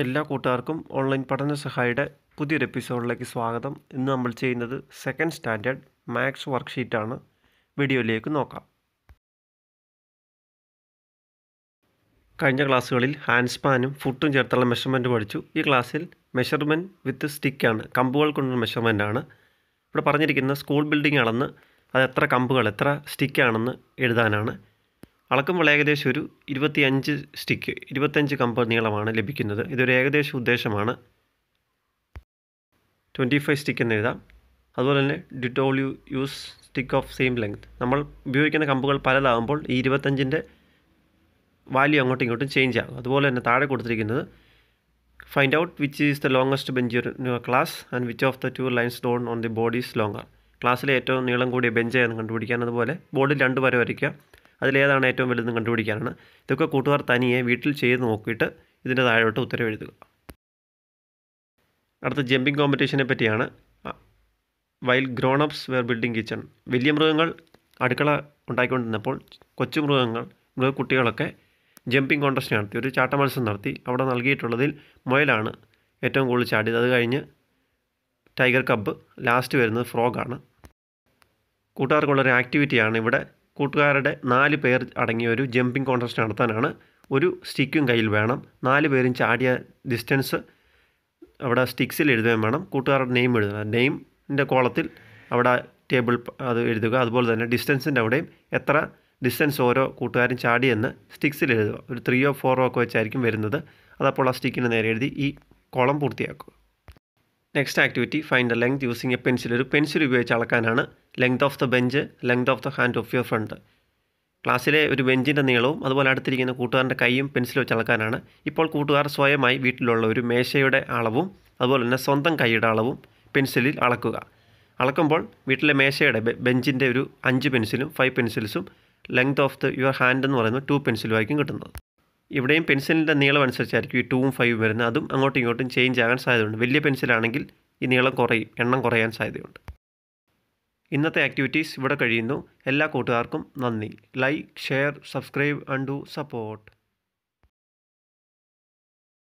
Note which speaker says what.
Speaker 1: എല്ലാ കൂട്ടുകാർക്കും ഓൺലൈൻ പഠന സഹായിയുടെ പുതിയൊരു എപ്പിസോഡിലേക്ക് സ്വാഗതം ഇന്ന് നമ്മൾ ചെയ്യുന്നത് സെക്കൻഡ് സ്റ്റാൻഡേർഡ് മാത്സ് വർക്ക്ഷീറ്റാണ് വീഡിയോയിലേക്ക് നോക്കാം കഴിഞ്ഞ ക്ലാസ്സുകളിൽ ഹാൻഡ് സ്പാനും ഫുട്ടും ചേർത്തുള്ള മെഷർമെൻറ്റ് പഠിച്ചു ഈ ക്ലാസ്സിൽ മെഷർമെൻറ്റ് വിത്ത് സ്റ്റിക്കാണ് കമ്പുകൾ കൊണ്ടുള്ള മെഷർമെൻ്റ് ആണ് ഇവിടെ പറഞ്ഞിരിക്കുന്ന സ്കൂൾ ബിൽഡിംഗ് അളന്ന് അത് എത്ര കമ്പുകൾ എത്ര സ്റ്റിക്കാണെന്ന് എഴുതാനാണ് അളക്കുമ്പോൾ ഏകദേശം ഒരു ഇരുപത്തിയഞ്ച് സ്റ്റിക്ക് ഇരുപത്തഞ്ച് കമ്പ് നീളമാണ് ലഭിക്കുന്നത് ഇതൊരു ഏകദേശം ഉദ്ദേശമാണ് ട്വൻറ്റി ഫൈവ് സ്റ്റിക്ക് എന്ന് എഴുതാം അതുപോലെ തന്നെ Dettol you use stick of same length നമ്മൾ ഉപയോഗിക്കുന്ന കമ്പുകൾ പലതാകുമ്പോൾ ഈ ഇരുപത്തഞ്ചിൻ്റെ വാല്യൂ അങ്ങോട്ടും ഇങ്ങോട്ടും ചേഞ്ച് ആകും അതുപോലെ തന്നെ താഴെ കൊടുത്തിരിക്കുന്നത് find out which is the longest bench your class and which of the two lines drawn on the bodies longer ക്ലാസ്സിലെ ഏറ്റവും നീളം കൂടിയ ബെഞ്ച് ആയിരുന്നു കണ്ടുപിടിക്കാൻ അതുപോലെ ബോർഡിൽ രണ്ട് വര വരയ്ക്കുക അതിലേതാണ് ഏറ്റവും വലുതെന്ന് കണ്ടുപിടിക്കാനാണ് ഇതൊക്കെ കൂട്ടുകാർ തനിയെ വീട്ടിൽ ചെയ്ത് നോക്കിയിട്ട് ഇതിൻ്റെ താഴോട്ട് ഉത്തരവെഴുതുക എഴുതുക അടുത്ത ജമ്പിങ് കോമ്പറ്റീഷനെ പറ്റിയാണ് while grown ups where building kitchen വലിയ മൃഗങ്ങൾ അടുക്കള ഉണ്ടാക്കിക്കൊണ്ടിരുന്നപ്പോൾ കൊച്ചു മൃഗങ്ങൾ മൃഗക്കുട്ടികളൊക്കെ ജമ്പിങ് കോൺടെസ്റ്റ് നടത്തി ഒരു ചാട്ട മത്സരം നടത്തി അവിടെ നൽകിയിട്ടുള്ളതിൽ മൊയലാണ് ഏറ്റവും കൂടുതൽ ചാടിയത് അത് കഴിഞ്ഞ് ടൈഗർ കബ്ബ് ലാസ്റ്റ് വരുന്നത് ഫ്രോഗാണ് കൂട്ടുകാർക്കുള്ളൊരു ആക്ടിവിറ്റിയാണ് ഇവിടെ കൂട്ടുകാരുടെ നാല് പേർ അടങ്ങിയ ഒരു ജമ്പിംഗ് കോൺടെസ്റ്റ് നടത്താനാണ് ഒരു സ്റ്റിക്കും കയ്യിൽ വേണം നാല് പേരും ചാടിയ ഡിസ്റ്റൻസ് അവിടെ സ്റ്റിക്സിൽ എഴുതുകയും വേണം കൂട്ടുകാരുടെ നെയിം എഴുതണം നെയിമിൻ്റെ കോളത്തിൽ അവിടെ ടേബിൾ അത് എഴുതുക അതുപോലെ തന്നെ ഡിസ്റ്റൻസിൻ്റെ അവിടെയും എത്ര ഡിസ്റ്റൻസ് ഓരോ കൂട്ടുകാരും ചാടിയെന്ന് സ്റ്റിക്സിൽ എഴുതുക ഒരു ത്രീയോ ഫോറോ ഒക്കെ വെച്ചായിരിക്കും വരുന്നത് അതപ്പോൾ ആ സ്റ്റിക്കിന് നേരെ എഴുതി ഈ കോളം പൂർത്തിയാക്കുക next activity find the length using a pencil ഒരു പെൻസിൽ ഉപയോഗിച്ച് അളക്കാനാണ് length of the bench length of the hand of your friend ക്ലാസ്സിലെ ഒരു ബെഞ്ചിൻ്റെ നീളവും അതുപോലെ അടുത്തിരിക്കുന്ന കൂട്ടുകാരൻ്റെ കൈയും വെച്ച് അളക്കാനാണ് ഇപ്പോൾ കൂട്ടുകാർ സ്വയമായി വീട്ടിലുള്ള ഒരു മേശയുടെ അളവും അതുപോലെ തന്നെ സ്വന്തം കൈയുടെ അളവും പെൻസിലിൽ അളക്കുക അളക്കുമ്പോൾ വീട്ടിലെ മേശയുടെ ബെഞ്ചിൻ്റെ ഒരു അഞ്ച് പെൻസിലും ഫൈവ് പെൻസിൽസും length of the your hand എന്ന് പറയുന്നത് ടു ആയിരിക്കും കിട്ടുന്നത് ഇവിടെയും പെൻസിലിൻ്റെ നീളം അനുസരിച്ചായിരിക്കും ഈ ടൂവും ഫൈവും വരുന്നത് അതും അങ്ങോട്ടും ഇങ്ങോട്ടും ചേഞ്ച് ആകാൻ സാധ്യതയുണ്ട് വലിയ പെൻസിലാണെങ്കിൽ ഈ നീളം കുറയും എണ്ണം കുറയാൻ സാധ്യതയുണ്ട് ഇന്നത്തെ ആക്ടിവിറ്റീസ് ഇവിടെ കഴിയുന്നു എല്ലാ കൂട്ടുകാർക്കും നന്ദി like share subscribe and do support